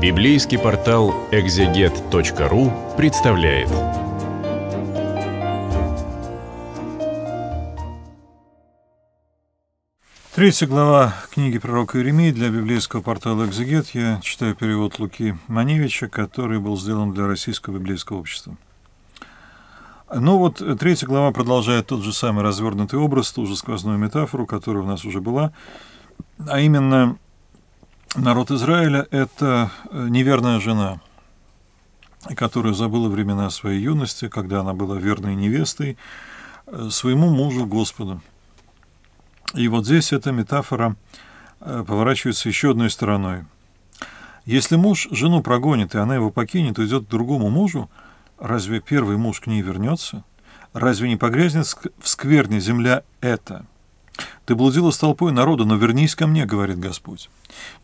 Библейский портал экзегет.ру представляет. Третья глава книги пророка Иеремии для библейского портала «Экзегет». Я читаю перевод Луки Маневича, который был сделан для Российского библейского общества. Ну вот, третья глава продолжает тот же самый развернутый образ, ту же сквозную метафору, которая у нас уже была, а именно народ Израиля – это э, неверная жена, которая забыла времена своей юности, когда она была верной невестой э, своему мужу Господу. И вот здесь эта метафора э, поворачивается еще одной стороной. Если муж жену прогонит, и она его покинет, уйдет к другому мужу, разве первый муж к ней вернется? Разве не погрязнет в скверне земля эта? Ты блудила с толпой народа, но вернись ко мне, говорит Господь.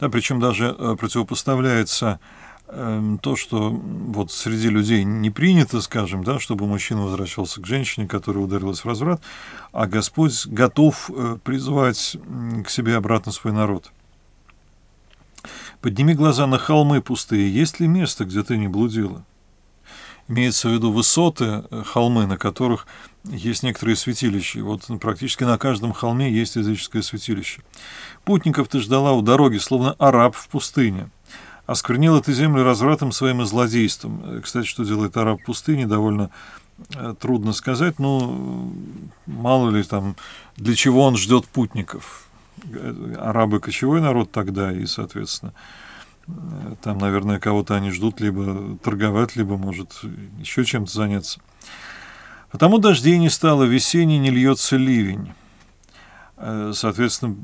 Да, причем даже э, противопоставляется эм, то, что вот среди людей не принято, скажем, да, чтобы мужчина возвращался к женщине, которая ударилась в разврат, а Господь готов э, призвать к себе обратно свой народ. Подними глаза на холмы пустые, есть ли место, где ты не блудила? имеется в виду высоты, э, холмы, на которых есть некоторые святилища. Вот практически на каждом холме есть языческое святилище. Путников ты ждала у дороги, словно араб в пустыне. Осквернила ты землю развратом своим и злодейством. Э, кстати, что делает араб в пустыне, довольно э, трудно сказать, но мало ли там, для чего он ждет путников. Арабы кочевой народ тогда, и, соответственно, там, наверное, кого-то они ждут либо торговать, либо, может, еще чем-то заняться. Потому а дождей не стало, весенний не льется ливень. Э, соответственно,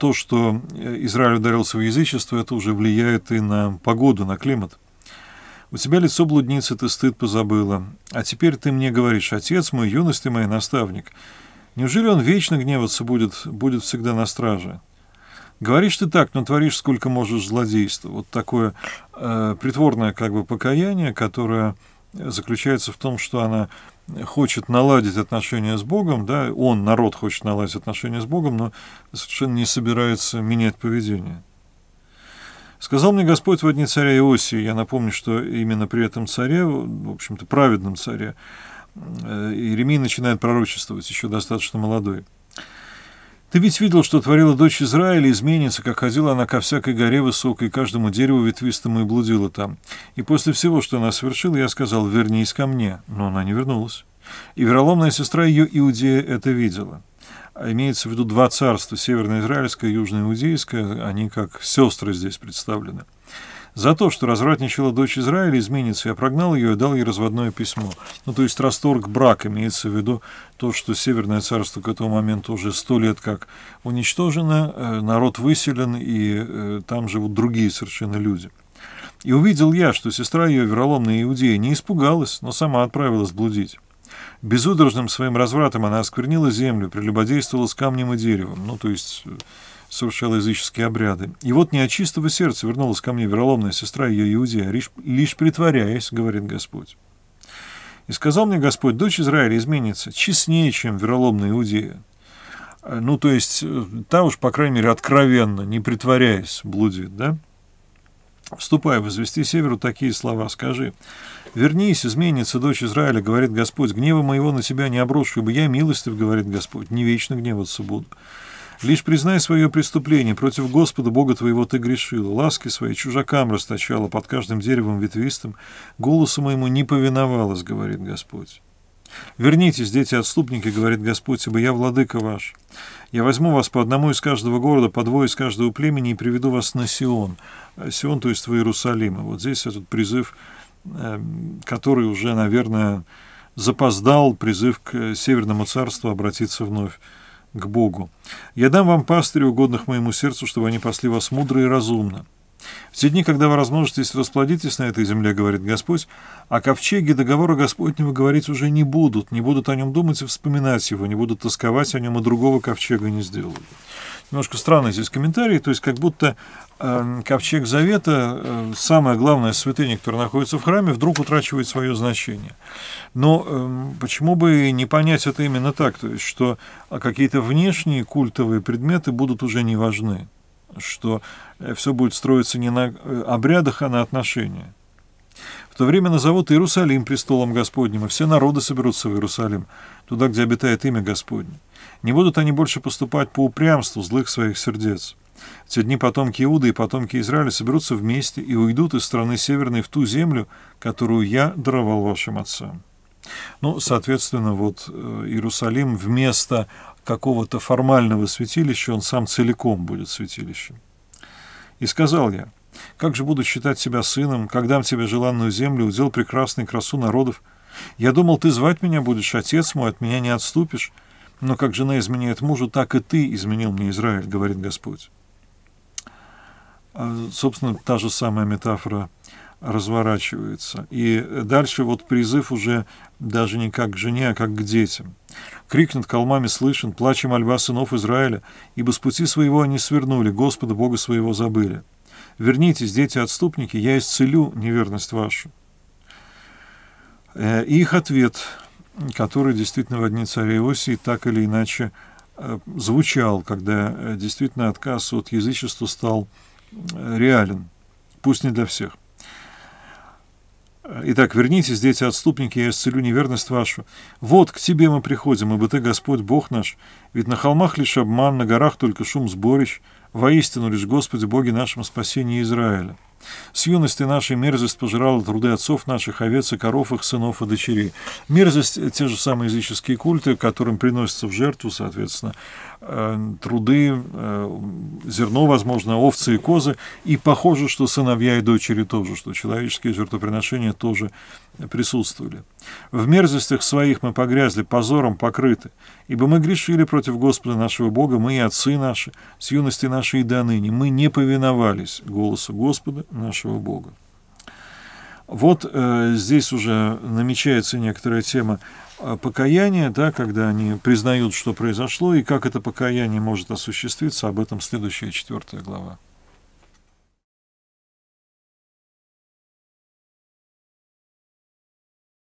то, что Израиль ударился в язычество, это уже влияет и на погоду, на климат. У тебя лицо блудницы, ты стыд позабыла. А теперь ты мне говоришь, отец мой, юность ты мой наставник. Неужели он вечно гневаться будет, будет всегда на страже? Говоришь ты так, но творишь сколько можешь злодейства. Вот такое э, притворное как бы покаяние, которое заключается в том, что она хочет наладить отношения с Богом, да, он, народ, хочет наладить отношения с Богом, но совершенно не собирается менять поведение. «Сказал мне Господь в одни царя Иосии». Я напомню, что именно при этом царе, в общем-то, праведном царе, э, Иеремий начинает пророчествовать, еще достаточно молодой. Ты ведь видел, что творила дочь Израиля, изменница, как ходила она ко всякой горе высокой, каждому дереву ветвистому и блудила там. И после всего, что она совершила, я сказал, вернись ко мне, но она не вернулась. И вероломная сестра ее Иудея это видела. А имеется в виду два царства, северно-израильское и южно-иудейское, они как сестры здесь представлены. За то, что развратничала дочь Израиля, изменница, я прогнал ее и дал ей разводное письмо. Ну, то есть расторг брак имеется в виду то, что Северное царство к этому моменту уже сто лет как уничтожено, э, народ выселен, и э, там живут другие совершенно люди. И увидел я, что сестра ее, вероломная иудея, не испугалась, но сама отправилась блудить. Безудержным своим развратом она осквернила землю, прелюбодействовала с камнем и деревом, ну, то есть э, совершала языческие обряды. И вот не от чистого сердца вернулась ко мне вероломная сестра ее Иудея, лишь, лишь притворяясь, говорит Господь. И сказал мне Господь, дочь Израиля изменится честнее, чем вероломная Иудея. А, ну, то есть, э, та уж, по крайней мере, откровенно, не притворяясь, блудит, да? Вступай, возвести северу такие слова, скажи. «Вернись, изменится дочь Израиля, — говорит Господь, — гнева моего на тебя не обросшую ибо я, милостив, — говорит Господь, — не вечно гневаться буду». Лишь признай свое преступление, против Господа Бога твоего ты грешил. ласки свои чужакам расточала под каждым деревом ветвистым, голосу моему не повиновалась, говорит Господь. «Вернитесь, дети-отступники, — говорит Господь, — ибо я владыка ваш. Я возьму вас по одному из каждого города, по двое из каждого племени и приведу вас на Сион. А Сион, то есть в Иерусалим. И вот здесь этот призыв, э, который уже, наверное, запоздал, призыв к Северному царству обратиться вновь к Богу. «Я дам вам пастырей, угодных моему сердцу, чтобы они пасли вас мудро и разумно. В те дни, когда вы размножитесь, расплодитесь на этой земле, говорит Господь, о а ковчеге договора Господнего говорить уже не будут, не будут о нем думать и вспоминать его, не будут тосковать о нем, и другого ковчега не сделают. Немножко странный здесь комментарий, то есть как будто э, ковчег завета, э, самая главная святыня, которая находится в храме, вдруг утрачивает свое значение. Но э, почему бы не понять это именно так, то есть что а, какие-то внешние культовые предметы будут уже не важны что э, все будет строиться не на э, обрядах, а на отношениях. В то время назовут Иерусалим престолом Господним, и все народы соберутся в Иерусалим, туда, где обитает имя Господне. Не будут они больше поступать по упрямству злых своих сердец. В те дни потомки Иуда и потомки Израиля соберутся вместе и уйдут из страны северной в ту землю, которую я даровал вашим отцам. Ну, соответственно, вот э, Иерусалим вместо какого-то формального святилища, он сам целиком будет святилищем. И сказал я, как же буду считать себя сыном, когда дам тебе желанную землю, удел прекрасный красу народов? Я думал, ты звать меня будешь, отец мой, от меня не отступишь. Но как жена изменяет мужу, так и ты изменил мне Израиль, говорит Господь. А, собственно, та же самая метафора – разворачивается. И дальше вот призыв уже даже не как к жене, а как к детям. Крикнет колмами слышен, плачем альба сынов Израиля, ибо с пути своего они свернули, Господа Бога своего забыли. Вернитесь, дети-отступники, я исцелю неверность вашу. И э, их ответ, который действительно в «Одни царя Иосии» так или иначе э, звучал, когда э, действительно отказ от язычества стал реален, пусть не для всех. Итак, вернитесь, дети отступники, я исцелю неверность вашу. Вот, к тебе мы приходим, ибо ты Господь, Бог наш. Ведь на холмах лишь обман, на горах только шум сборищ. Воистину лишь Господи, Боги нашим спасении Израиля». С юности нашей мерзость пожирала труды отцов наших, овец и коров, их сынов и дочерей. Мерзость — те же самые языческие культы, которым приносятся в жертву, соответственно, э, труды, э, зерно, возможно, овцы и козы. И похоже, что сыновья и дочери тоже, что человеческие жертвоприношения тоже присутствовали. В мерзостях своих мы погрязли, позором покрыты, ибо мы грешили против Господа нашего Бога, мы и отцы наши, с юности нашей и до ныне, мы не повиновались голосу Господа нашего Бога. Вот э, здесь уже намечается некоторая тема э, покаяния, да, когда они признают, что произошло, и как это покаяние может осуществиться, об этом следующая четвертая глава.